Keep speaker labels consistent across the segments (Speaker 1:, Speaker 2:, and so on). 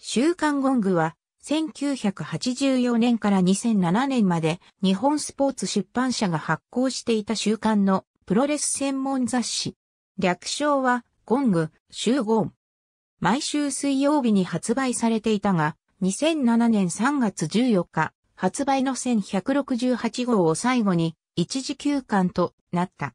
Speaker 1: 週刊ゴングは、1984年から2007年まで日本スポーツ出版社が発行していた週刊のプロレス専門雑誌。略称はゴング、週ゴン。毎週水曜日に発売されていたが、2007年3月14日、発売の1168号を最後に一時休刊となった。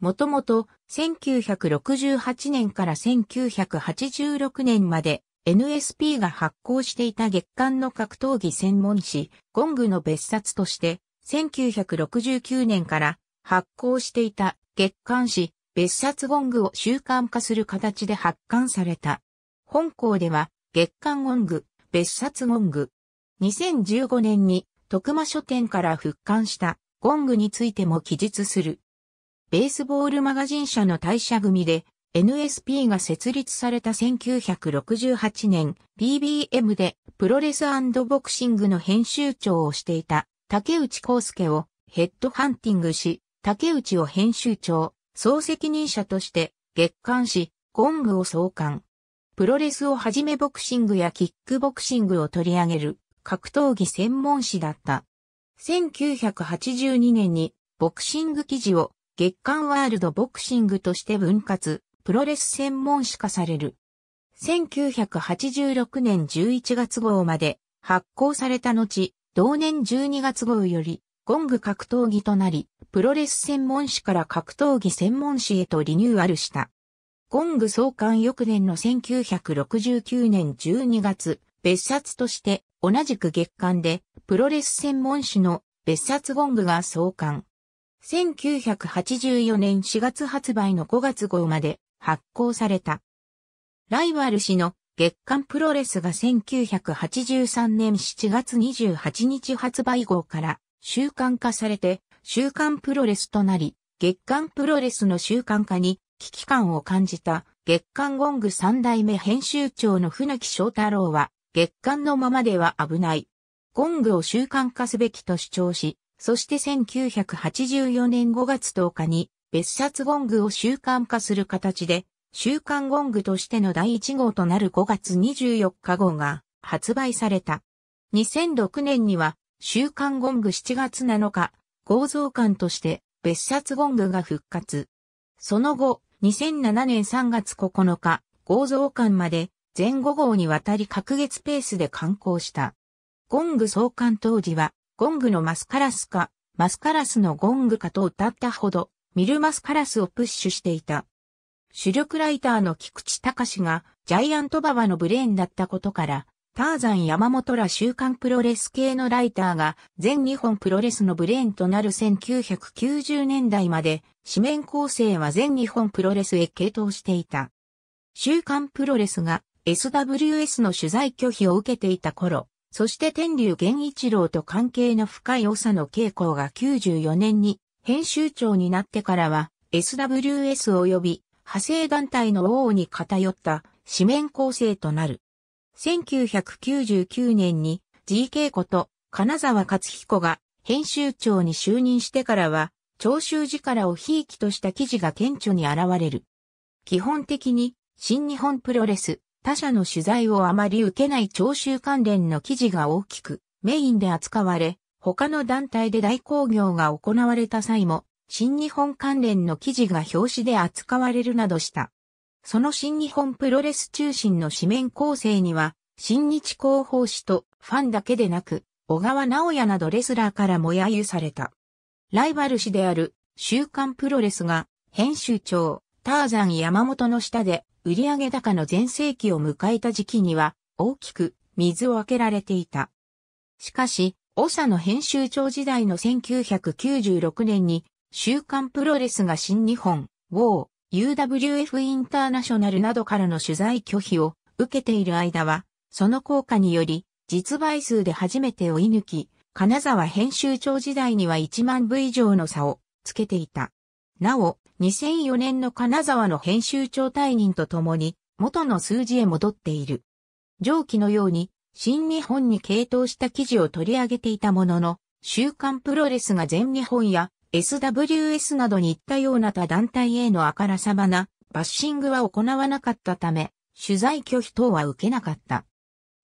Speaker 1: もともと1968年から1986年まで NSP が発行していた月刊の格闘技専門誌、ゴングの別冊として、1969年から発行していた月刊誌、別冊ゴングを習慣化する形で発刊された。本校では、月刊ゴング、別冊ゴング。2015年に、徳間書店から復刊したゴングについても記述する。ベースボールマガジン社の退社組で、NSP が設立された1968年、BBM でプロレスボクシングの編集長をしていた竹内康介をヘッドハンティングし、竹内を編集長、総責任者として月刊誌、ゴングを創刊。プロレスをはじめボクシングやキックボクシングを取り上げる格闘技専門誌だった。1982年にボクシング記事を月刊ワールドボクシングとして分割。プロレス専門誌化される。1986年11月号まで発行された後、同年12月号より、ゴング格闘技となり、プロレス専門誌から格闘技専門誌へとリニューアルした。ゴング創刊翌年の1969年12月、別冊として同じく月刊でプロレス専門誌の別冊ゴングが創刊。1984年4月発売の5月号まで発行された。ライバル氏の月刊プロレスが1983年7月28日発売号から習慣化されて週刊プロレスとなり、月刊プロレスの習慣化に危機感を感じた月刊ゴング三代目編集長の船木翔太郎は月刊のままでは危ない。ゴングを習慣化すべきと主張し、そして1984年5月10日に別冊ゴングを習慣化する形で、週刊ゴングとしての第1号となる5月24日号が発売された。2006年には、週刊ゴング7月7日、合造館として別冊ゴングが復活。その後、2007年3月9日、合造館まで前5号にわたり隔月ペースで刊行した。ゴング創刊当時は、ゴングのマスカラスか、マスカラスのゴングかと歌ったほど、ミルマスカラスをプッシュしていた。主力ライターの菊池隆がジャイアントババのブレーンだったことから、ターザン山本ら週刊プロレス系のライターが全日本プロレスのブレーンとなる1990年代まで、紙面構成は全日本プロレスへ傾倒していた。週刊プロレスが SWS の取材拒否を受けていた頃、そして天竜源一郎と関係の深い長野慶向が94年に編集長になってからは SWS 及び派生団体の王に偏った紙面構成となる。1999年に GK こと金沢勝彦が編集長に就任してからは、聴衆力をひいきとした記事が顕著に現れる。基本的に、新日本プロレス、他社の取材をあまり受けない聴衆関連の記事が大きく、メインで扱われ、他の団体で大興行が行われた際も、新日本関連の記事が表紙で扱われるなどした。その新日本プロレス中心の紙面構成には、新日広報誌とファンだけでなく、小川直也などレスラーからも揶揄された。ライバル誌である週刊プロレスが編集長ターザン山本の下で売上高の全盛期を迎えた時期には大きく水を開けられていた。しかし、オサの編集長時代の1996年に、週刊プロレスが新日本、ウォー、UWF インターナショナルなどからの取材拒否を受けている間は、その効果により、実売数で初めて追い抜き、金沢編集長時代には1万部以上の差をつけていた。なお、2004年の金沢の編集長退任とともに、元の数字へ戻っている。上記のように、新日本に傾倒した記事を取り上げていたものの、週刊プロレスが全日本や SWS などに行ったような他団体へのあからさまなバッシングは行わなかったため、取材拒否等は受けなかった。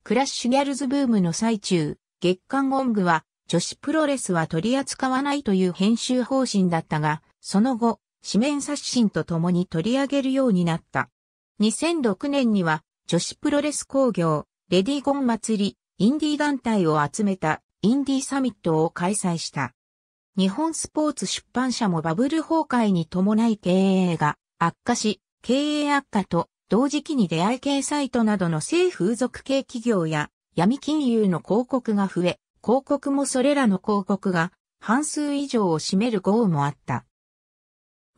Speaker 1: クラッシュギャルズブームの最中、月刊ゴングは女子プロレスは取り扱わないという編集方針だったが、その後、紙面刷新とともに取り上げるようになった。2006年には女子プロレス工業、レディゴン祭り、インディ団体を集めたインディサミットを開催した。日本スポーツ出版社もバブル崩壊に伴い経営が悪化し、経営悪化と同時期に出会い系サイトなどの性風俗系企業や闇金融の広告が増え、広告もそれらの広告が半数以上を占める豪雨もあった。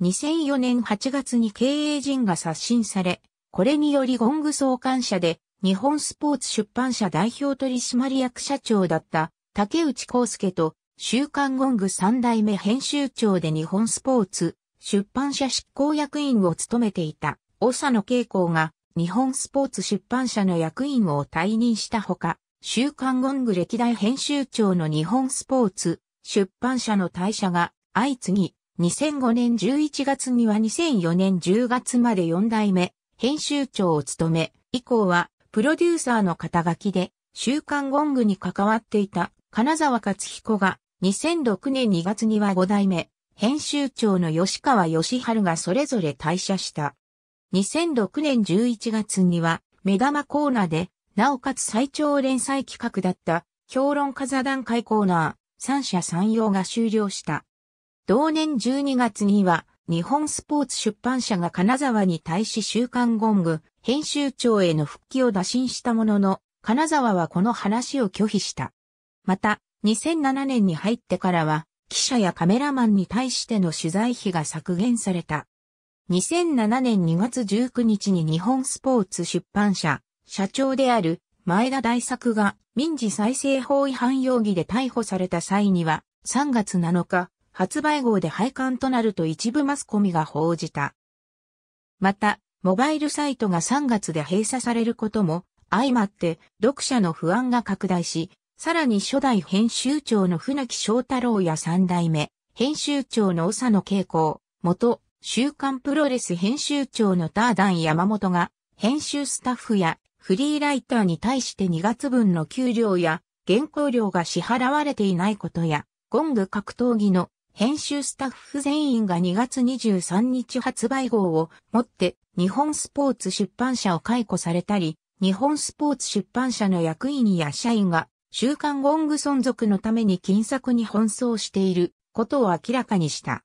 Speaker 1: 2004年8月に経営陣が刷新され、これによりゴング創刊者で日本スポーツ出版社代表取締役社長だった竹内康介と週刊ゴング三代目編集長で日本スポーツ出版社執行役員を務めていた長野慶子が日本スポーツ出版社の役員を退任したほか、週刊ゴング歴代編集長の日本スポーツ出版社の退社が相次ぎ、2005年11月には2004年10月まで4代目編集長を務め、以降はプロデューサーの肩書きで、週刊ゴングに関わっていた金沢克彦が、2006年2月には5代目、編集長の吉川義春がそれぞれ退社した。2006年11月には、目玉コーナーで、なおかつ最長連載企画だった、評論家座談会コーナー、三者三様が終了した。同年12月には、日本スポーツ出版社が金沢に対し週刊ゴング編集長への復帰を打診したものの、金沢はこの話を拒否した。また、2007年に入ってからは、記者やカメラマンに対しての取材費が削減された。2007年2月19日に日本スポーツ出版社、社長である前田大作が民事再生法違反容疑で逮捕された際には、3月7日、発売号で廃刊となると一部マスコミが報じた。また、モバイルサイトが3月で閉鎖されることも相まって読者の不安が拡大し、さらに初代編集長の船木翔太郎や3代目編集長の長野恵光、元週刊プロレス編集長のターダン山本が編集スタッフやフリーライターに対して2月分の給料や原稿料が支払われていないことや、ゴング格闘技の編集スタッフ全員が2月23日発売号をもって日本スポーツ出版社を解雇されたり、日本スポーツ出版社の役員や社員が週刊ゴング存続のために金策に奔走していることを明らかにした。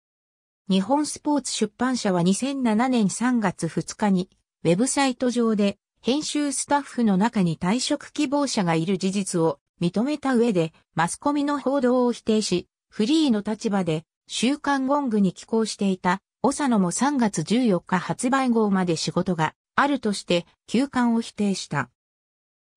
Speaker 1: 日本スポーツ出版社は2007年3月2日にウェブサイト上で編集スタッフの中に退職希望者がいる事実を認めた上でマスコミの報道を否定し、フリーの立場で週刊ゴングに寄稿していた、長野も3月14日発売号まで仕事があるとして休刊を否定した。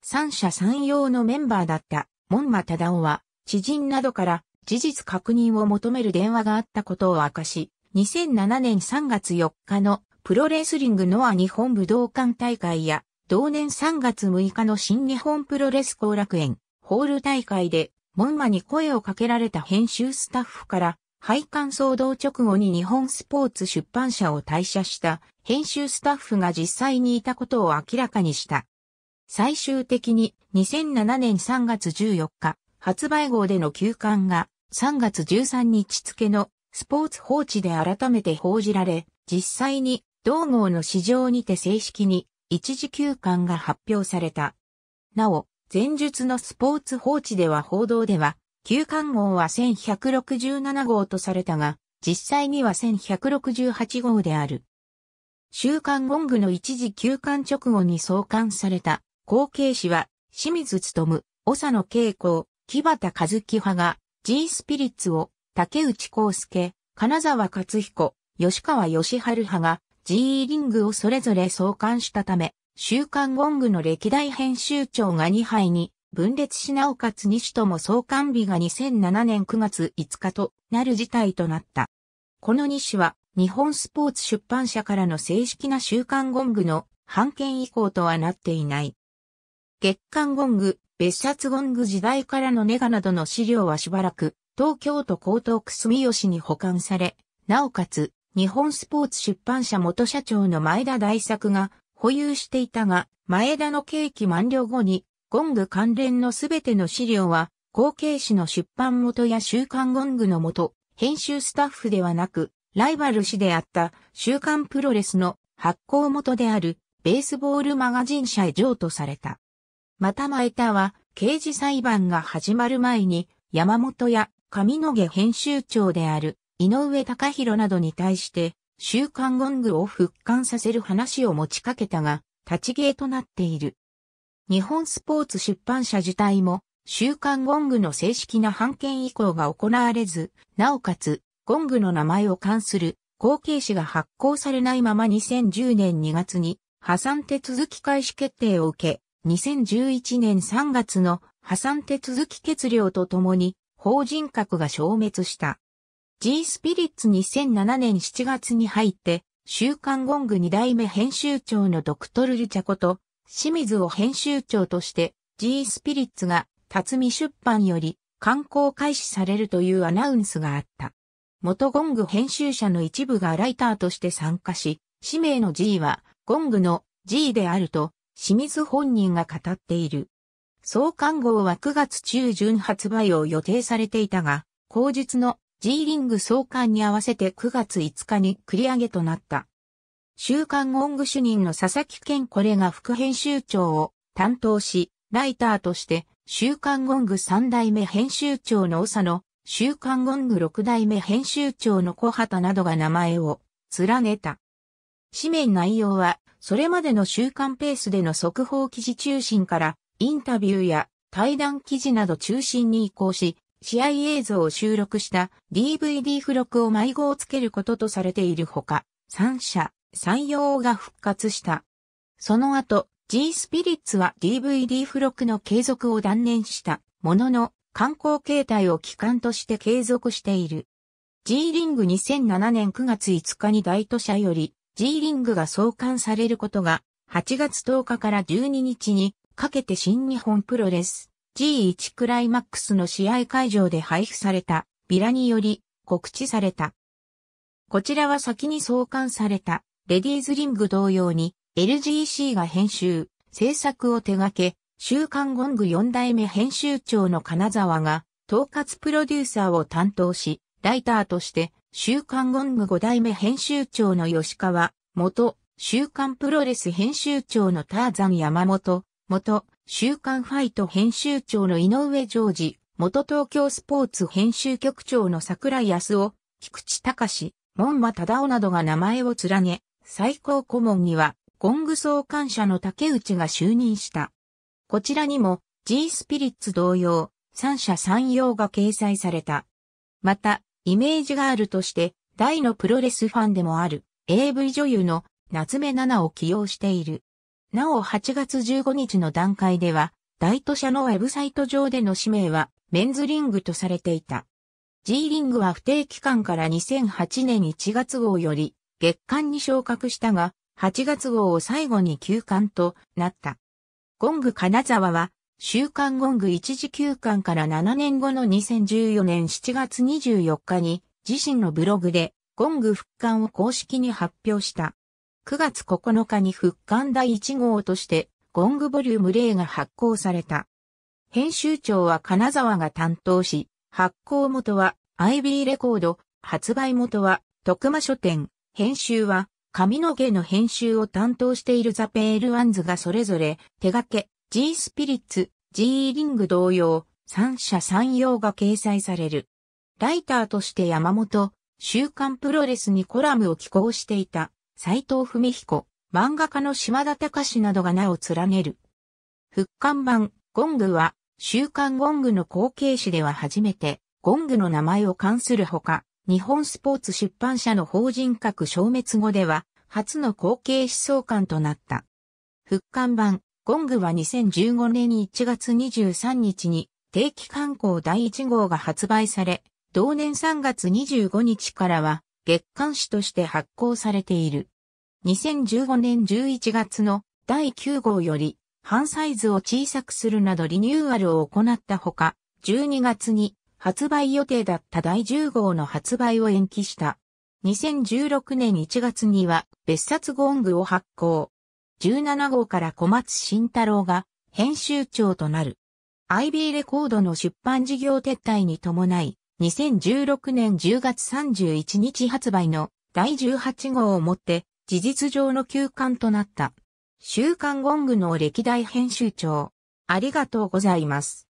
Speaker 1: 三者三様のメンバーだった門馬忠夫は知人などから事実確認を求める電話があったことを明かし、2007年3月4日のプロレスリングノア日本武道館大会や同年3月6日の新日本プロレス後楽園ホール大会で門馬に声をかけられた編集スタッフから、廃刊騒動直後に日本スポーツ出版社を退社した編集スタッフが実際にいたことを明らかにした。最終的に2007年3月14日、発売号での休刊が3月13日付のスポーツ報知で改めて報じられ、実際に同号の市場にて正式に一時休刊が発表された。なお、前述のスポーツ報知では報道では、旧刊号は1167号とされたが、実際には1168号である。週刊ゴングの一時休刊直後に創刊された後継誌は、清水努、長野慶子、木端和樹派が、G スピリッツを、竹内康介、金沢克彦、吉川義春派が、G リングをそれぞれ創刊したため、週刊ゴングの歴代編集長が2杯に分裂しなおかつ2種とも創刊日が2007年9月5日となる事態となった。この2種は日本スポーツ出版社からの正式な週刊ゴングの版権以降とはなっていない。月刊ゴング、別冊ゴング時代からのネガなどの資料はしばらく東京都江東区住吉に保管され、なおかつ日本スポーツ出版社元社長の前田大作が保有していたが、前田の刑期満了後に、ゴング関連のすべての資料は、後継誌の出版元や週刊ゴングの元、編集スタッフではなく、ライバル誌であった週刊プロレスの発行元であるベースボールマガジン社へ譲渡された。また前田は刑事裁判が始まる前に山本や上野毛編集長である井上隆弘などに対して週刊ゴングを復刊させる話を持ちかけたが、立ち芸となっている。日本スポーツ出版社自体も、週刊ゴングの正式な判権移行が行われず、なおかつ、ゴングの名前を冠する後継誌が発行されないまま2010年2月に破産手続き開始決定を受け、2011年3月の破産手続き決了とともに法人格が消滅した。G スピリッツ2007年7月に入って、週刊ゴング2代目編集長のドクトル・ルチャこと、清水を編集長として、G スピリッツが、辰巳出版より、刊行開始されるというアナウンスがあった。元ゴング編集者の一部がライターとして参加し、氏名の G は、ゴングの G であると、清水本人が語っている。創刊号は9月中旬発売を予定されていたが、後日の G リング創刊に合わせて9月5日に繰り上げとなった。週刊ゴング主任の佐々木健これが副編集長を担当し、ライターとして週刊ゴング3代目編集長の長野、週刊ゴング6代目編集長の小畑などが名前を連ねた。紙面内容は、それまでの週刊ペースでの速報記事中心から、インタビューや対談記事など中心に移行し、試合映像を収録した DVD 付録を迷子をつけることとされているほか、三者、三様が復活した。その後、G スピリッツは DVD 付録の継続を断念したものの、観光形態を機関として継続している。G リング2007年9月5日に大都社より G リングが創刊されることが8月10日から12日にかけて新日本プロレス G1 クライマックスの試合会場で配布されたビラにより告知された。こちらは先に創刊されたレディーズリング同様に LGC が編集、制作を手掛け、週刊ゴング4代目編集長の金沢が統括プロデューサーを担当し、ライターとして週刊ゴング5代目編集長の吉川、元週刊プロレス編集長のターザン山本、元週刊ファイト編集長の井上常治、元東京スポーツ編集局長の桜井康夫、菊池隆、門馬忠夫などが名前を連ね、最高顧問には、ゴング総監者の竹内が就任した。こちらにも、G スピリッツ同様、三者三様が掲載された。また、イメージガールとして、大のプロレスファンでもある、AV 女優の夏目奈々を起用している。なお8月15日の段階では、大都社のウェブサイト上での氏名は、メンズリングとされていた。G リングは不定期間から2008年1月号より、月間に昇格したが、8月号を最後に休刊となった。ゴング金沢は、週刊ゴング一時休刊から7年後の2014年7月24日に、自身のブログで、ゴング復刊を公式に発表した。9月9日に復刊第1号として、ゴングボリューム0が発行された。編集長は金沢が担当し、発行元は IB レコード、発売元は徳間書店、編集は髪の毛の編集を担当しているザ・ペール・ワンズがそれぞれ手掛け、G スピリッツ、G リング同様、三者三様が掲載される。ライターとして山本、週刊プロレスにコラムを寄稿していた。斎藤文彦、漫画家の島田隆などが名を連ねる。復刊版、ゴングは、週刊ゴングの後継誌では初めて、ゴングの名前を冠するほか、日本スポーツ出版社の法人格消滅後では、初の後継思想官となった。復刊版、ゴングは2015年1月23日に定期刊行第1号が発売され、同年3月25日からは月刊誌として発行されている。2015年11月の第9号より、半サイズを小さくするなどリニューアルを行ったほか、12月に発売予定だった第10号の発売を延期した。2016年1月には別冊ゴングを発行。17号から小松慎太郎が編集長となる。IB レコードの出版事業撤退に伴い、2016年10月31日発売の第18号をもって事実上の休刊となった。週刊ゴングの歴代編集長。ありがとうございます。